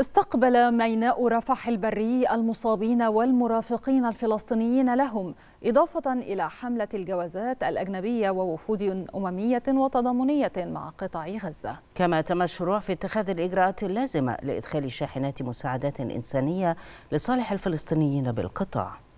استقبل ميناء رفح البري المصابين والمرافقين الفلسطينيين لهم إضافة إلى حملة الجوازات الأجنبية ووفود أممية وتضامنية مع قطاع غزة كما تم الشروع في اتخاذ الإجراءات اللازمة لإدخال شاحنات مساعدات إنسانية لصالح الفلسطينيين بالقطاع